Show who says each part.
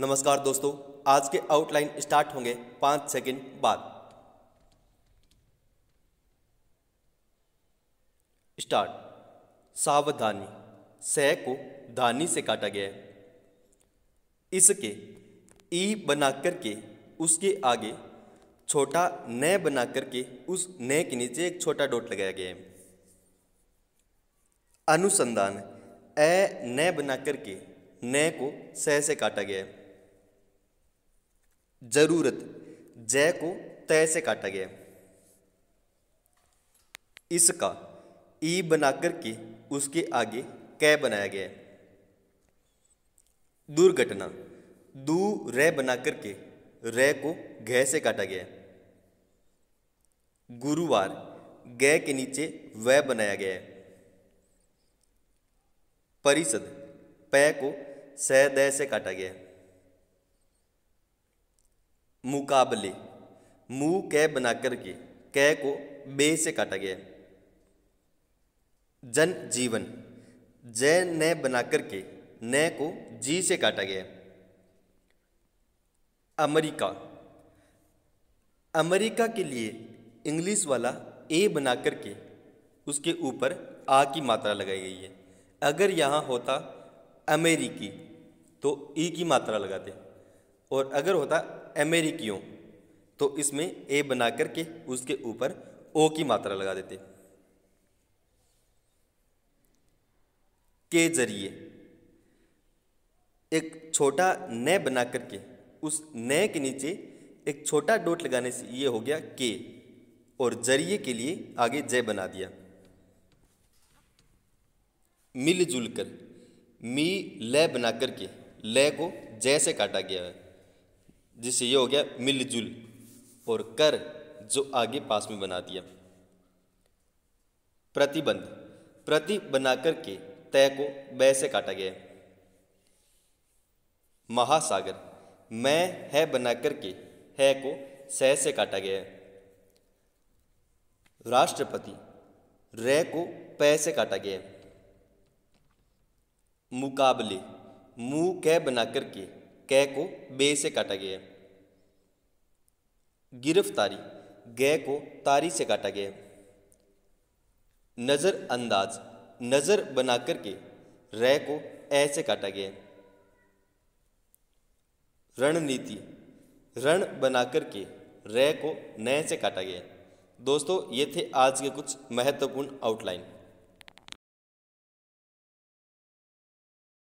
Speaker 1: नमस्कार दोस्तों आज के आउटलाइन स्टार्ट होंगे पांच सेकंड बाद स्टार्ट सावधानी सह को धानी से काटा गया है इसके ई e बना करके उसके आगे छोटा न बना करके उस न के नीचे एक छोटा डॉट लगाया गया है अनुसंधान ए न बना करके न को सह से काटा गया है जरूरत जय को तय से काटा गया इसका ई बनाकर के उसके आगे कै बनाया गया दुर्घटना दू रे बनाकर के रे को घय से काटा गया गुरुवार गय के नीचे व बनाया गया परिषद पै को सह से काटा गया मुकाबले मु कै बनाकर के कै को बे से काटा गया जन जीवन जय न बनाकर के न को जी से काटा गया अमेरिका अमेरिका के लिए इंग्लिश वाला ए बना करके उसके ऊपर आ की मात्रा लगाई गई है अगर यहाँ होता अमेरिकी तो ई की मात्रा लगाते और अगर होता अमेरिकियों तो इसमें ए बना करके उसके ऊपर ओ की मात्रा लगा देते के जरिए एक छोटा न बना करके उस न के नीचे एक छोटा डोट लगाने से ये हो गया के और जरिए के लिए आगे जय बना दिया मिलजुल कर मी लय बना करके लय को जय से काटा गया है जिससे ये हो गया मिलजुल और कर जो आगे पास में बना दिया प्रतिबंध प्रति बनाकर के तय को बै से काटा गया महासागर मैं है बनाकर के है को सह से काटा गया है राष्ट्रपति रे को पै से काटा गया है मुकाबले मुंह कै बनाकर के कै को बे से काटा गया गिरफ्तारी गै को तारी से काटा गया नजर नज़रअंदाज नज़र बना करके रै को ए से काटा गया रणनीति रण बना करके रै को नए से काटा गया दोस्तों ये थे आज के कुछ महत्वपूर्ण आउटलाइन